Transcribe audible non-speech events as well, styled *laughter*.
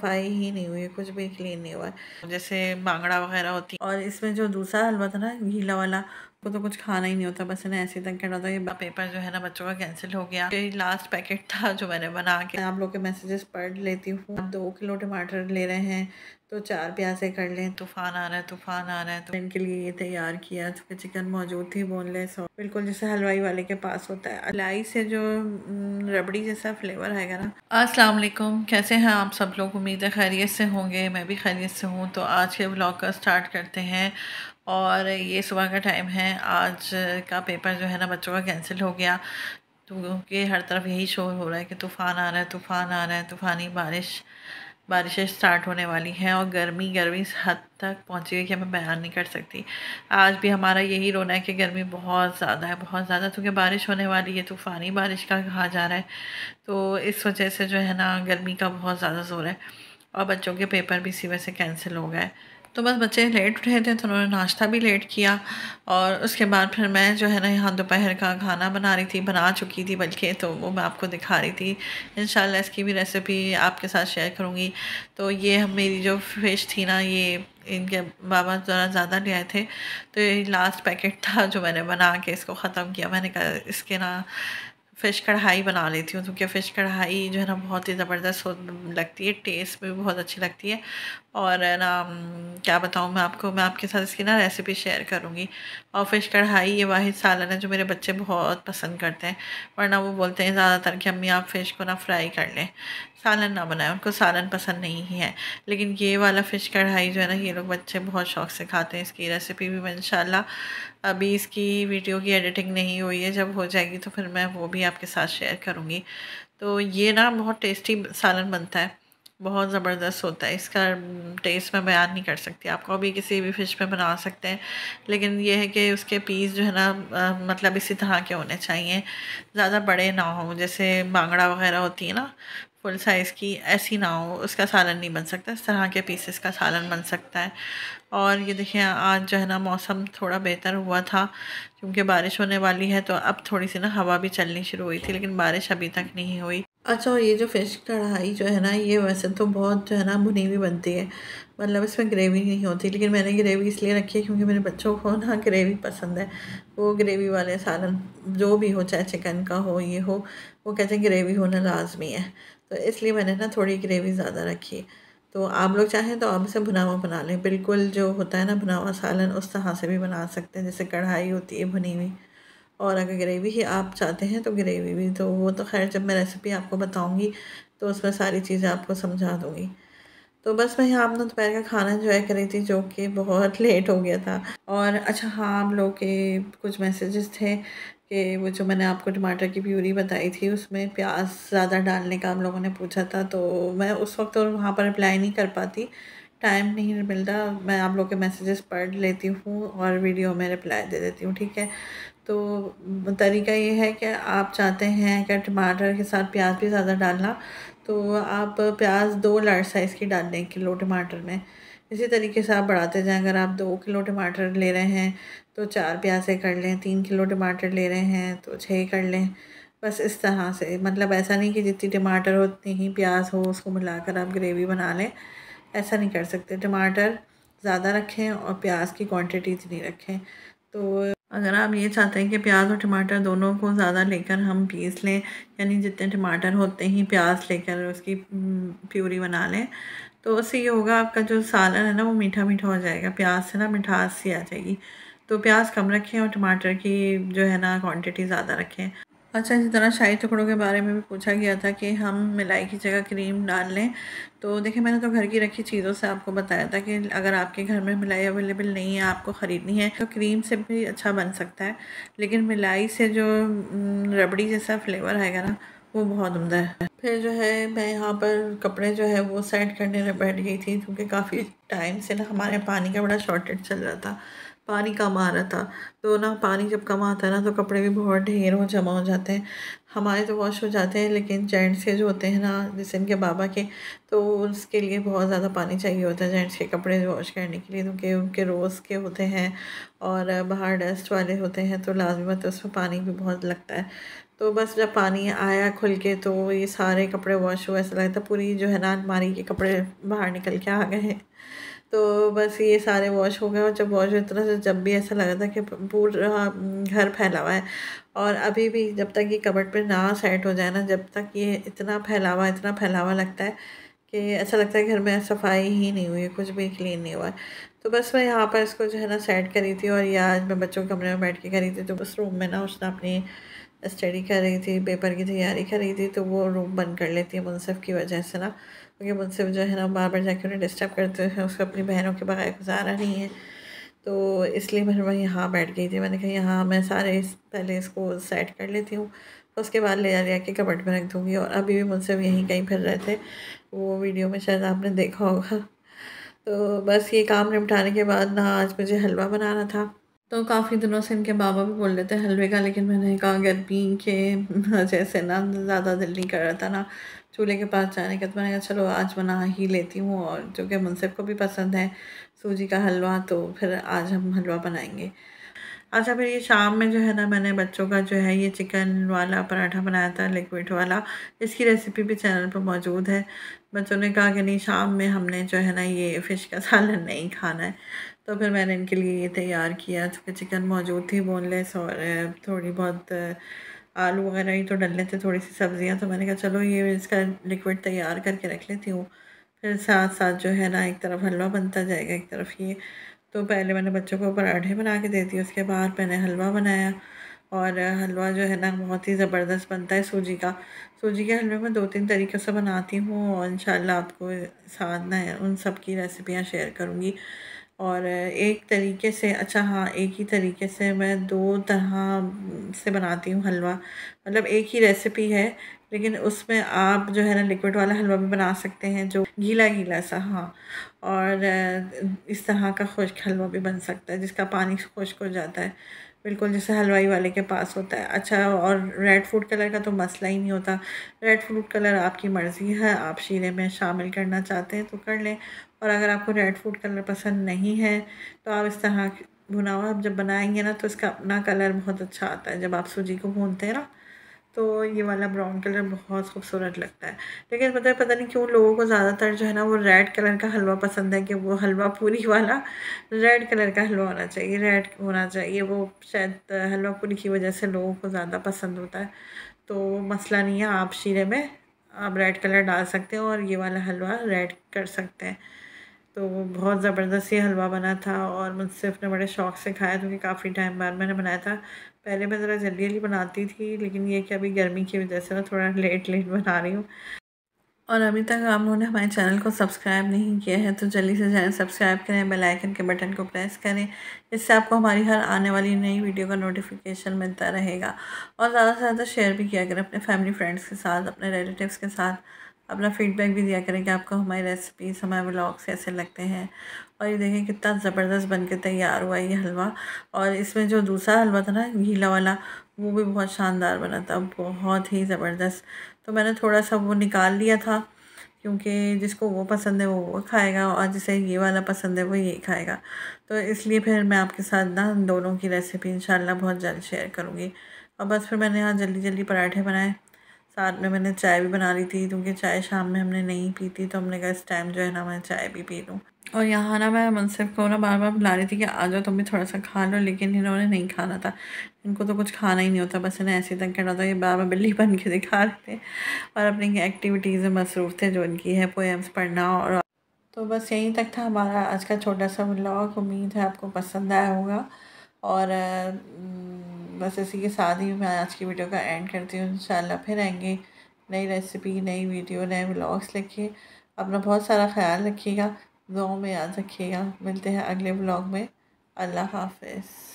सफाई ही नहीं हुई कुछ भी क्लीन नहीं हुआ है जैसे बांगड़ा वगैरह होती है और इसमें जो दूसरा हलवा था ना घीला वाला को तो कुछ खाना ही नहीं होता बस इन्हें ऐसे तक कहना था ये पेपर जो है ना बच्चों का कैंसिल हो गया ये लास्ट पैकेट था जो मैंने बना के आप लोग के मैसेजेस पढ़ लेती हूँ दो किलो टमाटर ले रहे हैं तो चार प्याजे कर लें तूफान आ रहा है तूफान आ रहा है तो इनके लिए ये तैयार किया था तो चिकन मौजूद थी बोनलेस और बिल्कुल जैसे हलवाई वाले के पास होता है लाई से जो रबड़ी जैसा फ्लेवर है ना अस्सलाम वालेकुम कैसे हैं आप सब लोग उम्मीद है खैरियत से होंगे मैं भी खैरियत से हूँ तो आज के ब्लॉग का स्टार्ट करते हैं और ये सुबह का टाइम है आज का पेपर जो है ना बच्चों का कैंसिल हो गया तो क्योंकि हर तरफ यही शोर हो रहा है कि तूफ़ान आ रहा है तूफ़ान आ रहा है तूफ़ानी बारिश बारिशें स्टार्ट होने वाली हैं और गर्मी गर्मी इस हद तक पहुंची हुई कि मैं बयान नहीं कर सकती आज भी हमारा यही रोना है कि गर्मी बहुत ज़्यादा है बहुत ज़्यादा क्योंकि बारिश होने वाली है तूफ़ानी बारिश का कहा जा रहा है तो इस वजह से जो है ना गर्मी का बहुत ज़्यादा जोर है और बच्चों के पेपर भी इसी वजह से कैंसिल हो गए तो बस बच्चे लेट रहे थे तो उन्होंने नाश्ता भी लेट किया और उसके बाद फिर मैं जो है ना यहाँ दोपहर का खाना बना रही थी बना चुकी थी बल्कि तो वो मैं आपको दिखा रही थी इन इसकी भी रेसिपी आपके साथ शेयर करूँगी तो ये हम मेरी जो फिश थी ना ये इनके बाबा ज़रा ज़्यादा ले आए थे तो ये लास्ट पैकेट था जो मैंने बना के इसको ख़त्म किया मैंने कहा इसके ना फ़िश कढ़ाई बना लेती हूँ क्योंकि फ़िश कढ़ाई जो है ना बहुत ही ज़बरदस्त लगती है टेस्ट में भी बहुत अच्छी लगती है और ना क्या बताऊँ मैं आपको मैं आपके साथ इसकी ना रेसिपी शेयर करूँगी और फ़िश कढ़ाई ये वाहिद सालन है जो मेरे बच्चे बहुत पसंद करते हैं वरना वो बोलते हैं ज़्यादातर कि अम्मी आप फ़िश को ना फ्राई कर लें सालन ना बनाए उनको सालन पसंद नहीं है लेकिन ये वाला फ़िश कढ़ाई जो है ना ये लोग बच्चे बहुत शौक से खाते हैं इसकी रेसिपी भी मैं इंशाल्लाह अभी इसकी वीडियो की एडिटिंग नहीं हुई है जब हो जाएगी तो फिर मैं वो भी आपके साथ शेयर करूँगी तो ये ना बहुत टेस्टी सालन बनता है बहुत ज़बरदस्त होता है इसका टेस्ट मैं बयान नहीं कर सकती आपको भी किसी भी फ़िश में बना सकते हैं लेकिन ये है कि उसके पीस जो है ना मतलब इसी तरह के होने चाहिए ज़्यादा बड़े ना हों जैसे बांगड़ा वगैरह होती है ना फुल साइज़ की ऐसी ना हो उसका सालन नहीं बन सकता इस तरह के पीसेस का सालन बन सकता है और ये देखिए आज जो है ना मौसम थोड़ा बेहतर हुआ था क्योंकि बारिश होने वाली है तो अब थोड़ी सी ना हवा भी चलनी शुरू हुई थी लेकिन बारिश अभी तक नहीं हुई अच्छा और ये जो फ़िश कढ़ाई जो है ना ये वैसे तो बहुत जो है ना भुनी हुई बनती है मतलब इसमें ग्रेवी नहीं होती लेकिन मैंने ग्रेवी इसलिए रखी है क्योंकि मेरे बच्चों को ना ग्रेवी पसंद है वो ग्रेवी वाले सालन जो भी हो चाहे चिकन का हो ये हो वो कहते हैं ग्रेवी होना लाजमी है तो इसलिए मैंने ना थोड़ी ग्रेवी ज़्यादा रखी तो आप लोग चाहें तो आप इसे भुनावा बना लें बिल्कुल जो होता है ना भुनावा सालन उस तरह से भी बना सकते हैं जैसे कढ़ाई होती है भुनी हुई और अगर ग्रेवी ही आप चाहते हैं तो ग्रेवी भी तो वो तो खैर जब मैं रेसिपी आपको बताऊँगी तो उसमें सारी चीज़ें आपको समझा दूँगी तो बस मैं यहाँ अपना दोपहर का खाना इन्जॉय कर रही थी जो कि बहुत लेट *laughs* हो गया था और अच्छा हाँ आप लोग के कुछ मैसेजेस थे कि वो जो मैंने आपको टमाटर की प्यूरी बताई थी उसमें प्याज ज़्यादा डालने का हम लोगों ने पूछा था तो मैं उस वक्त और तो वहाँ पर अप्लाई नहीं कर पाती टाइम नहीं मिलता मैं आप लोग के मैसेजेस पढ़ लेती हूँ और वीडियो में रिप्लाई दे देती हूँ ठीक है तो तरीका ये है कि आप चाहते हैं कि टमाटर के साथ प्याज भी ज़्यादा डालना तो आप प्याज दो लार्ज साइज़ की डाल दें किलो टमाटर में इसी तरीके से आप बढ़ाते जाएं अगर आप दो किलो टमाटर ले रहे हैं तो चार प्याजे कर लें तीन किलो टमाटर ले रहे हैं तो छः कर लें बस इस तरह से मतलब ऐसा नहीं कि जितनी टमाटर हो उतनी ही प्याज हो उसको मिलाकर आप ग्रेवी बना लें ऐसा नहीं कर सकते टमाटर ज़्यादा रखें और प्याज की क्वांटिटी इतनी रखें तो अगर आप ये चाहते हैं कि प्याज और टमाटर दोनों को ज़्यादा लेकर हम पीस लें यानी जितने टमाटर होते ही प्याज लेकर उसकी प्यूरी बना लें तो उससे ये होगा आपका जो सालन है ना वो मीठा मीठा हो जाएगा प्याज से ना मिठास सी आ जाएगी तो प्याज कम रखें और टमाटर की जो है ना क्वांटिटी ज़्यादा रखें अच्छा इसी तरह शाही टुकड़ों के बारे में भी पूछा गया था कि हम मिलाई की जगह क्रीम डाल लें तो देखिए मैंने तो घर की रखी चीज़ों से आपको बताया था कि अगर आपके घर में मिलाई अवेलेबल नहीं है आपको ख़रीदनी है तो क्रीम से भी अच्छा बन सकता है लेकिन मिलाई से जो रबड़ी जैसा फ्लेवर आएगा ना वो बहुत उमदा है फिर जो है मैं यहाँ पर कपड़े जो है वो सेट करने बैठ गई थी क्योंकि काफ़ी टाइम से ना हमारे पानी का बड़ा शॉर्टेज चल रहा था पानी कम आ रहा था तो ना पानी जब कम आता है ना तो कपड़े भी बहुत ढेर हो जमा हो जाते हैं हमारे तो वॉश हो जाते हैं लेकिन जेंट्स के जो होते हैं ना जैसे इनके बाबा के तो उसके लिए बहुत ज़्यादा पानी चाहिए होता है जेंट्स के कपड़े वॉश करने के लिए क्योंकि उनके रोज़ के होते हैं और बाहर डस्ट वाले होते हैं तो लाजमी बात उसमें पानी भी बहुत लगता है तो बस जब पानी आया खुल के तो ये सारे कपड़े वॉश हुए ऐसा लगता पूरी जो है ना अलमारी के कपड़े बाहर निकल के आ गए तो बस ये सारे वॉश हो गए और जब वॉश हुए से जब भी ऐसा लगा था कि पूरा घर फैला हुआ है और अभी भी जब तक ये कबट पर ना सेट हो जाए ना जब तक ये इतना फैलावा इतना फैलावा लगता है कि ऐसा लगता है घर में सफाई ही नहीं हुई है कुछ भी क्लीन नहीं हुआ है तो बस मैं यहाँ पर इसको जो है ना सेट करी थी और या आज मैं बच्चों के कमरे में बैठ के करी थी तो बस रूम में ना उसने अपनी स्टडी कर रही थी पेपर की तैयारी कर रही थी तो वो रूम बंद कर लेती है मुनसफ़ की वजह से ना क्योंकि मुझसे जो है ना बार बार जाके उन्हें डिस्टर्ब करते हैं उसको अपनी बहनों के बगैर गुजारा नहीं है तो इसलिए मैं वहीं यहाँ बैठ गई थी मैंने कहा यहाँ मैं सारे इस, पहले इसको सेट कर लेती हूँ तो उसके बाद ले जा लिया के कबट में रख दूँगी और अभी भी मुझसे यहीं कहीं फिर रहे थे वो वीडियो में शायद आपने देखा होगा तो बस ये काम निपटाने के बाद ना आज मुझे हलवा बनाना था तो काफ़ी दिनों से इनके बाबा भी बोल रहे थे हलवे का लेकिन मैंने कहा गर्मी के वजह *laughs* से ना ज़्यादा दिल नहीं कर रहा था ना चूल्हे के पास जाने का तो मैंने कहा चलो आज बना ही लेती हूँ और जो कि मुनसिफ को भी पसंद है सूजी का हलवा तो फिर आज हम हलवा बनाएंगे अच्छा फिर ये शाम में जो है ना मैंने बच्चों का जो है ये चिकन वाला पराठा बनाया था लिक्विड वाला इसकी रेसिपी भी चैनल पर मौजूद है बच्चों ने कहा कि नहीं शाम में हमने जो है ना ये फ़िश का सालन *laughs* नहीं खाना है तो फिर मैंने इनके लिए ये तैयार किया चूँकि तो चिकन मौजूद थी बोनलेस और थोड़ी बहुत आलू वगैरह ही तो डलने थे थोड़ी सी सब्ज़ियाँ तो मैंने कहा चलो ये इसका लिक्विड तैयार करके रख लेती हूँ फिर साथ साथ जो है ना एक तरफ हलवा बनता जाएगा एक तरफ ये तो पहले मैंने बच्चों को पराठे बना के दे दिए उसके बाद मैंने हलवा बनाया और हलवा जो है ना बहुत ही ज़बरदस्त बनता है सूजी का सूजी के हलवे में दो तीन तरीक़ों से बनाती हूँ और इन आपको साथ ना उन सब की रेसिपियाँ शेयर करूँगी और एक तरीके से अच्छा हाँ एक ही तरीके से मैं दो तरह से बनाती हूँ हलवा मतलब एक ही रेसिपी है लेकिन उसमें आप जो है ना लिक्विड वाला हलवा भी बना सकते हैं जो गीला गीला सा हाँ और इस तरह का खुश्क हलवा भी बन सकता है जिसका पानी खुश्क हो जाता है बिल्कुल जैसे हलवाई वाले के पास होता है अच्छा और रेड फूड कलर का तो मसला ही नहीं होता रेड फूड कलर आपकी मर्ज़ी है आप शीरे में शामिल करना चाहते हैं तो कर लें और अगर आपको रेड फूड कलर पसंद नहीं है तो आप इस तरह भुना हुआ आप जब बनाएंगे ना तो इसका अपना कलर बहुत अच्छा आता है जब आप सूजी को भूनते हैं ना तो ये वाला ब्राउन कलर बहुत खूबसूरत लगता है लेकिन पता है पता नहीं क्यों लोगों को ज़्यादातर जो है ना वो रेड कलर का हलवा पसंद है कि वो हलवा पूरी *laughs* वाला रेड कलर का हलवा होना चाहिए रेड होना चाहिए वो शायद हलवा पूरी की वजह से लोगों को ज़्यादा पसंद होता है तो मसला नहीं है आप शीरे में आप रेड कलर डाल सकते हैं और ये वाला हलवा रेड कर सकते हैं तो वो बहुत ज़बरदस्त ये हलवा बना था और मुझसे अपने बड़े शौक़ से खाया क्योंकि काफ़ी टाइम बाद मैंने बनाया था पहले मैं ज़रा जल्दी जल्दी बनाती थी लेकिन ये कि अभी गर्मी की वजह से मैं थोड़ा लेट लेट बना रही हूँ और अभी तक आप लोगों ने हमारे चैनल को सब्सक्राइब नहीं किया है तो जल्दी से जल्दी सब्सक्राइब करें बेल आइकन के बटन को प्रेस करें इससे आपको हमारी हर आने वाली नई वीडियो का नोटिफिकेशन मिलता रहेगा और ज़्यादा से ज़्यादा शेयर भी किया करें अपने फैमिली फ्रेंड्स के साथ अपने रिलेटिव्स के साथ अपना फीडबैक भी दिया करें कि आपको हमारी रेसिपीज़ हमारे ब्लॉग्स कैसे लगते हैं और ये देखें कितना ज़बरदस्त बन के तैयार हुआ ये हलवा और इसमें जो दूसरा हलवा था ना घीला वाला वो भी बहुत शानदार बना था बहुत ही ज़बरदस्त तो मैंने थोड़ा सा वो निकाल लिया था क्योंकि जिसको वो पसंद है वो वो खाएगा और जिसे ये वाला पसंद है वो ये खाएगा तो इसलिए फिर मैं आपके साथ ना दोनों की रेसिपी इंशाल्लाह बहुत जल्द शेयर करूँगी और बस फिर मैंने यहाँ जल्दी जल्दी पराठे बनाए साथ में मैंने चाय भी बना ली थी क्योंकि चाय शाम में हमने नहीं पी थी तो हमने कहा इस टाइम जो है ना मैं चाय भी पी लूँ और यहाँ ना मैं मुनसिफ को ना बार बार बुला रही थी कि आ जाओ तुम भी थोड़ा सा खा लो लेकिन इन्होंने नहीं खाना था इनको तो कुछ खाना ही नहीं होता बस इन्हें ऐसे तक करना था ये बार बार बिल्ली बन के दिखा रहे थे और अपनी एक्टिविटीज़ में मसरूफ़ थे जो इनकी है पोएम्स पढ़ना और तो बस यहीं तक था हमारा आज का छोटा सा ब्लॉग उम्मीद है आपको पसंद आया होगा और बस इसी के साथ ही मैं आज की वीडियो का एंड करती हूँ इन फिर आएंगे नई रेसिपी नई वीडियो नए ब्लॉग्स लिखिए अपना बहुत सारा ख्याल रखिएगा दो में याद रखिएगा मिलते हैं अगले ब्लॉग में अल्लाह हाफिज़